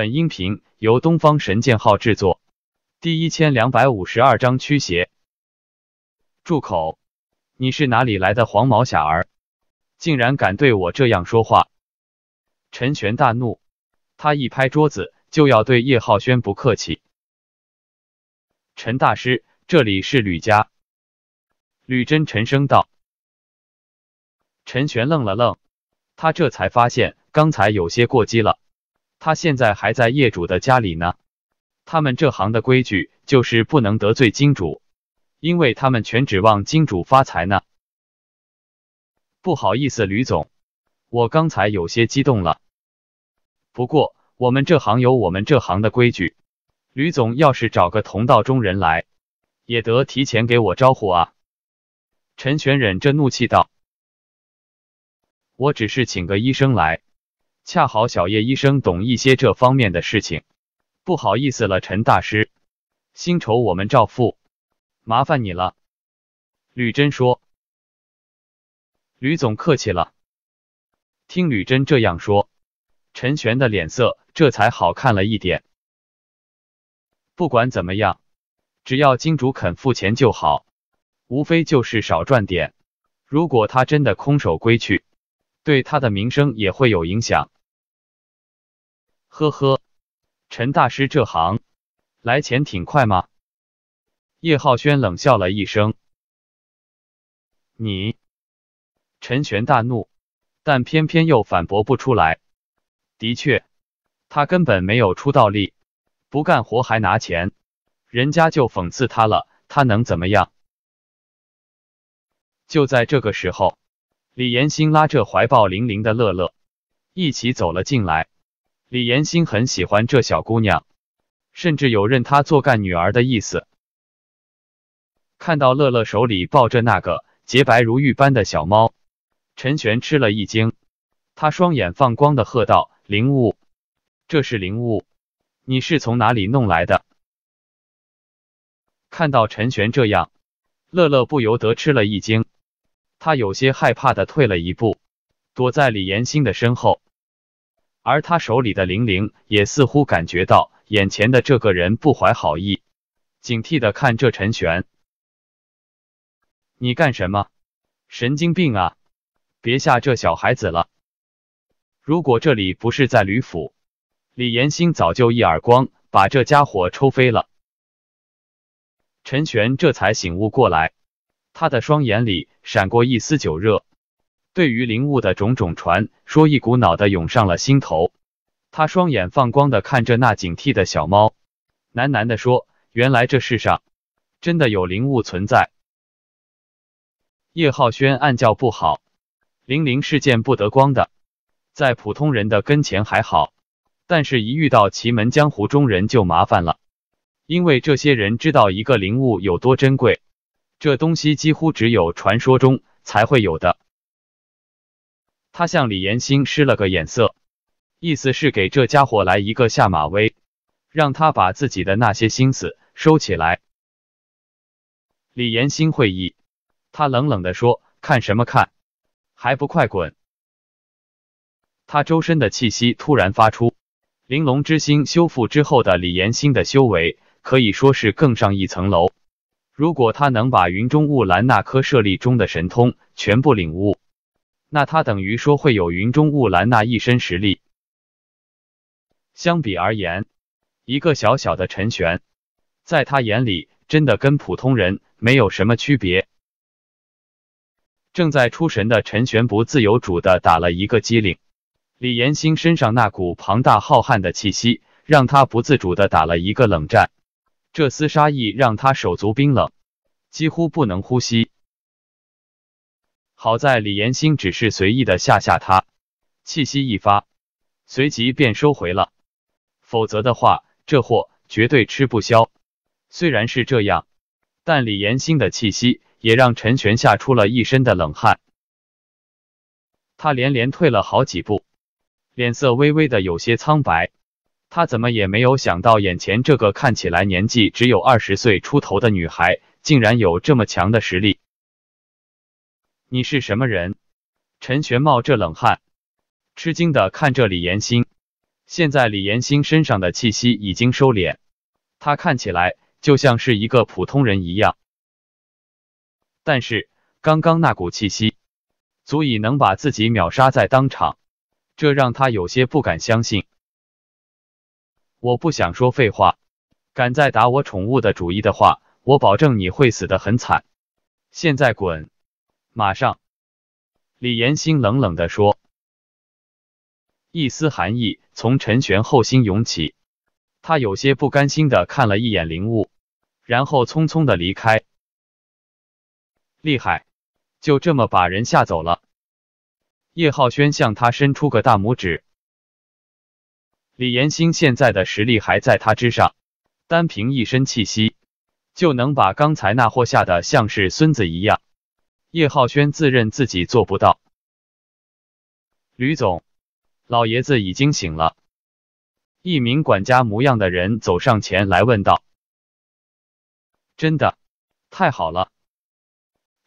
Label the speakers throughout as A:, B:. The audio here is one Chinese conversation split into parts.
A: 本音频由东方神剑号制作，第一千两百五十二章驱邪。住口！你是哪里来的黄毛小儿，竟然敢对我这样说话！陈玄大怒，他一拍桌子，就要对叶浩轩不客气。陈大师，这里是吕家。吕真沉声道。陈玄愣了愣，他这才发现刚才有些过激了。他现在还在业主的家里呢。他们这行的规矩就是不能得罪金主，因为他们全指望金主发财呢。不好意思，吕总，我刚才有些激动了。不过我们这行有我们这行的规矩，吕总要是找个同道中人来，也得提前给我招呼啊。陈全忍着怒气道：“我只是请个医生来。”恰好小叶医生懂一些这方面的事情，不好意思了，陈大师，薪酬我们照付，麻烦你了。吕真说：“吕总客气了。”听吕真这样说，陈玄的脸色这才好看了一点。不管怎么样，只要金主肯付钱就好，无非就是少赚点。如果他真的空手归去，对他的名声也会有影响。呵呵，陈大师这行来钱挺快吗？叶浩轩冷笑了一声。你，陈玄大怒，但偏偏又反驳不出来。的确，他根本没有出道力，不干活还拿钱，人家就讽刺他了，他能怎么样？就在这个时候。李延新拉着怀抱玲玲的乐乐，一起走了进来。李延新很喜欢这小姑娘，甚至有认她做干女儿的意思。看到乐乐手里抱着那个洁白如玉般的小猫，陈玄吃了一惊，他双眼放光的喝道：“灵物，这是灵物，你是从哪里弄来的？”看到陈玄这样，乐乐不由得吃了一惊。他有些害怕的退了一步，躲在李延兴的身后，而他手里的玲玲也似乎感觉到眼前的这个人不怀好意，警惕的看着陈玄。你干什么？神经病啊！别吓这小孩子了。如果这里不是在吕府，李延兴早就一耳光把这家伙抽飞了。陈玄这才醒悟过来。他的双眼里闪过一丝酒热，对于灵物的种种传说，一股脑的涌上了心头。他双眼放光的看着那警惕的小猫，喃喃的说：“原来这世上真的有灵物存在。”叶浩轩暗叫不好，灵灵是见不得光的，在普通人的跟前还好，但是一遇到奇门江湖中人就麻烦了，因为这些人知道一个灵物有多珍贵。这东西几乎只有传说中才会有的。他向李延兴施了个眼色，意思是给这家伙来一个下马威，让他把自己的那些心思收起来。李延兴会意，他冷冷的说：“看什么看，还不快滚！”他周身的气息突然发出，玲珑之心修复之后的李延兴的修为可以说是更上一层楼。如果他能把云中雾兰那颗舍利中的神通全部领悟，那他等于说会有云中雾兰那一身实力。相比而言，一个小小的陈玄，在他眼里真的跟普通人没有什么区别。正在出神的陈玄不自由主的打了一个机灵，李延兴身上那股庞大浩瀚的气息让他不自主的打了一个冷战。这厮杀意让他手足冰冷，几乎不能呼吸。好在李岩兴只是随意的吓吓他，气息一发，随即便收回了，否则的话，这货绝对吃不消。虽然是这样，但李岩兴的气息也让陈玄吓出了一身的冷汗，他连连退了好几步，脸色微微的有些苍白。他怎么也没有想到，眼前这个看起来年纪只有二十岁出头的女孩，竟然有这么强的实力。你是什么人？陈玄茂这冷汗，吃惊的看着李延兴。现在李延兴身上的气息已经收敛，他看起来就像是一个普通人一样。但是刚刚那股气息，足以能把自己秒杀在当场，这让他有些不敢相信。我不想说废话，敢再打我宠物的主意的话，我保证你会死的很惨。现在滚，马上！”李延兴冷冷的说。一丝寒意从陈玄后心涌起，他有些不甘心的看了一眼灵物，然后匆匆的离开。厉害，就这么把人吓走了。叶浩轩向他伸出个大拇指。李延兴现在的实力还在他之上，单凭一身气息，就能把刚才那货吓得像是孙子一样。叶浩轩自认自己做不到。吕总，老爷子已经醒了。一名管家模样的人走上前来问道：“真的，太好了！”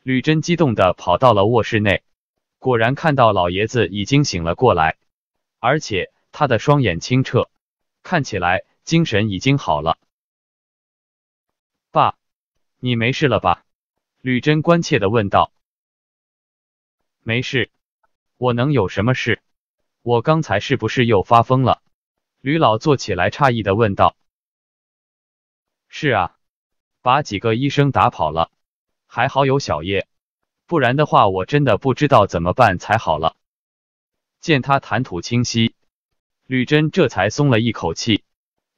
A: 吕真激动的跑到了卧室内，果然看到老爷子已经醒了过来，而且。他的双眼清澈，看起来精神已经好了。爸，你没事了吧？吕真关切的问道。没事，我能有什么事？我刚才是不是又发疯了？吕老坐起来，诧异的问道。是啊，把几个医生打跑了，还好有小叶，不然的话我真的不知道怎么办才好了。见他谈吐清晰。吕真这才松了一口气，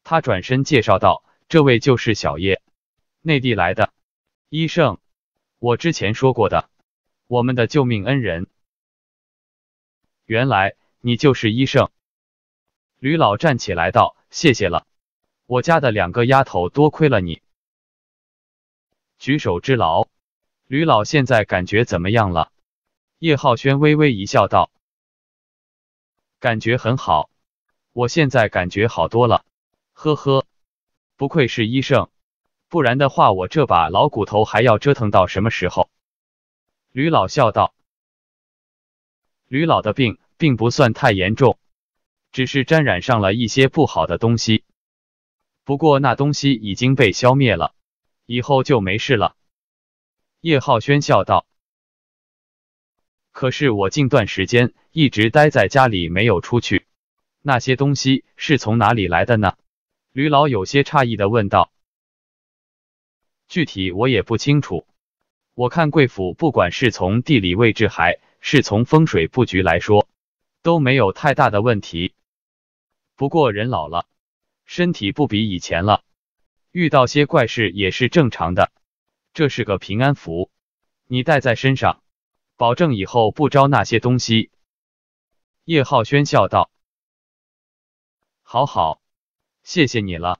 A: 他转身介绍道：“这位就是小叶，内地来的医圣，我之前说过的，我们的救命恩人。”原来你就是医圣，吕老站起来道：“谢谢了，我家的两个丫头多亏了你。”举手之劳。吕老现在感觉怎么样了？叶浩轩微微一笑道：“感觉很好。”我现在感觉好多了，呵呵，不愧是医生，不然的话我这把老骨头还要折腾到什么时候？吕老笑道。吕老的病并不算太严重，只是沾染上了一些不好的东西，不过那东西已经被消灭了，以后就没事了。叶浩轩笑道。可是我近段时间一直待在家里，没有出去。那些东西是从哪里来的呢？吕老有些诧异的问道。具体我也不清楚，我看贵府不管是从地理位置还是从风水布局来说，都没有太大的问题。不过人老了，身体不比以前了，遇到些怪事也是正常的。这是个平安符，你带在身上，保证以后不招那些东西。叶浩轩笑道。好好，谢谢你了，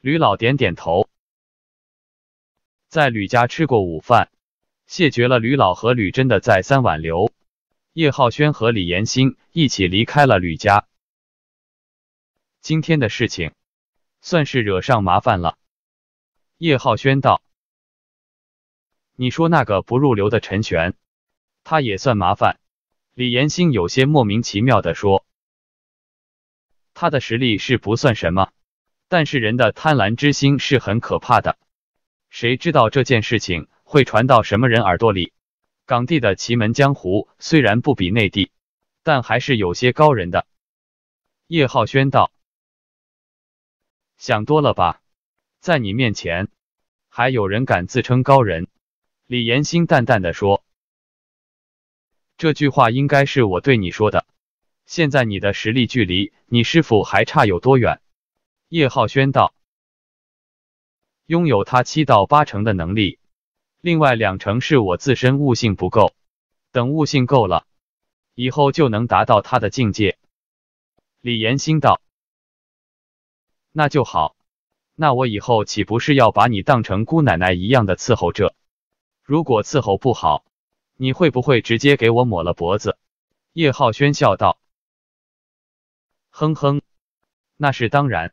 A: 吕老点点头。在吕家吃过午饭，谢绝了吕老和吕真的再三挽留，叶浩轩和李延兴一起离开了吕家。今天的事情，算是惹上麻烦了。叶浩轩道：“你说那个不入流的陈玄，他也算麻烦。”李延兴有些莫名其妙的说。他的实力是不算什么，但是人的贪婪之心是很可怕的。谁知道这件事情会传到什么人耳朵里？港地的奇门江湖虽然不比内地，但还是有些高人的。叶浩轩道：“想多了吧，在你面前还有人敢自称高人？”李延心淡淡的说：“这句话应该是我对你说的。”现在你的实力距离你师傅还差有多远？叶浩轩道：“拥有他七到八成的能力，另外两成是我自身悟性不够。等悟性够了，以后就能达到他的境界。”李延兴道：“那就好，那我以后岂不是要把你当成姑奶奶一样的伺候着？如果伺候不好，你会不会直接给我抹了脖子？”叶浩轩笑道。哼哼，那是当然，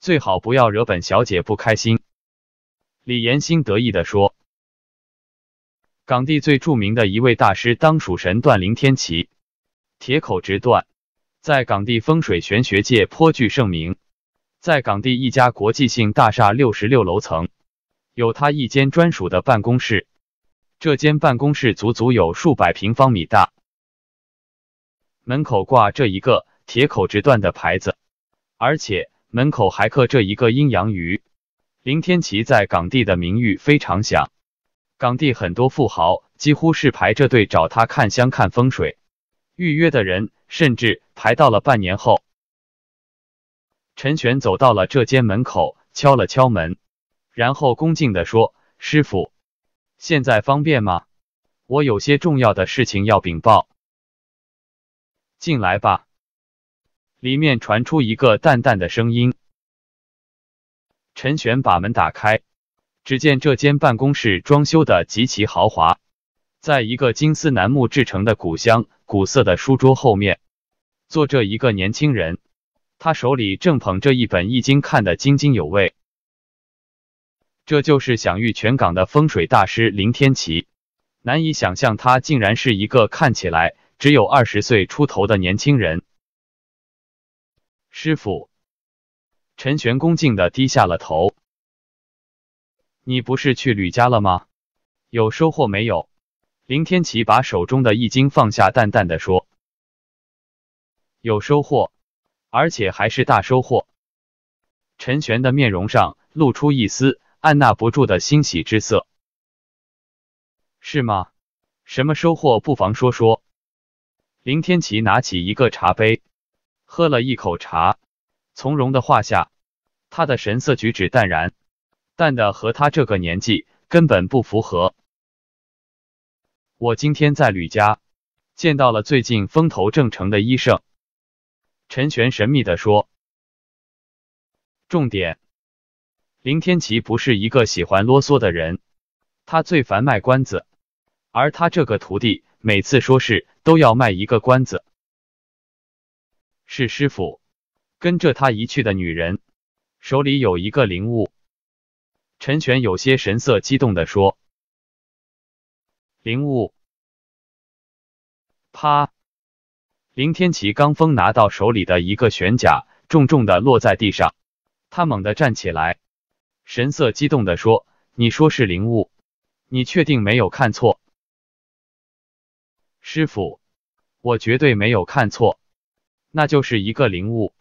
A: 最好不要惹本小姐不开心。”李延兴得意的说。港地最著名的一位大师，当属神断凌天奇，铁口直断，在港地风水玄学界颇具盛名。在港地一家国际性大厦六十六楼层，有他一间专属的办公室。这间办公室足足有数百平方米大，门口挂这一个。铁口直断的牌子，而且门口还刻着一个阴阳鱼。林天琪在港地的名誉非常响，港地很多富豪几乎是排着队找他看相看风水，预约的人甚至排到了半年后。陈玄走到了这间门口，敲了敲门，然后恭敬的说：“师傅，现在方便吗？我有些重要的事情要禀报。进来吧。”里面传出一个淡淡的声音。陈玄把门打开，只见这间办公室装修的极其豪华，在一个金丝楠木制成的古香古色的书桌后面，坐着一个年轻人，他手里正捧着一本《易经》，看得津津有味。这就是享誉全港的风水大师林天奇，难以想象他竟然是一个看起来只有二十岁出头的年轻人。师傅，陈玄恭敬的低下了头。你不是去吕家了吗？有收获没有？林天琪把手中的《易经》放下，淡淡的说：“有收获，而且还是大收获。”陈玄的面容上露出一丝按捺不住的欣喜之色。是吗？什么收获？不妨说说。林天琪拿起一个茶杯。喝了一口茶，从容的画下，他的神色举止淡然，淡的和他这个年纪根本不符合。我今天在吕家见到了最近风头正盛的医圣陈玄，神秘的说：“重点。”林天琪不是一个喜欢啰嗦的人，他最烦卖关子，而他这个徒弟每次说事都要卖一个关子。是师傅，跟着他一去的女人，手里有一个灵物。陈玄有些神色激动的说：“灵物！”啪！林天琪刚峰拿到手里的一个玄甲，重重的落在地上。他猛地站起来，神色激动的说：“你说是灵物？你确定没有看错？师傅，我绝对没有看错。”那就是一个灵物，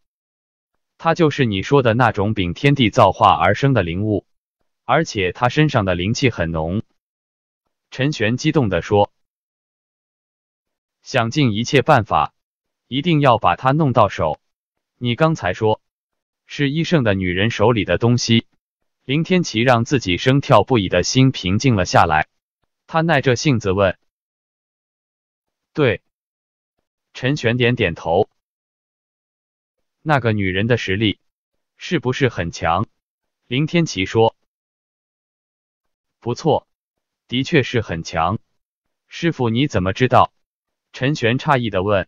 A: 它就是你说的那种禀天地造化而生的灵物，而且它身上的灵气很浓。陈玄激动地说：“想尽一切办法，一定要把它弄到手。”你刚才说是医圣的女人手里的东西。林天琪让自己生跳不已的心平静了下来，他耐着性子问：“对？”陈玄点点头。那个女人的实力是不是很强？林天琪说：“不错，的确是很强。”师傅，你怎么知道？陈玄诧异的问。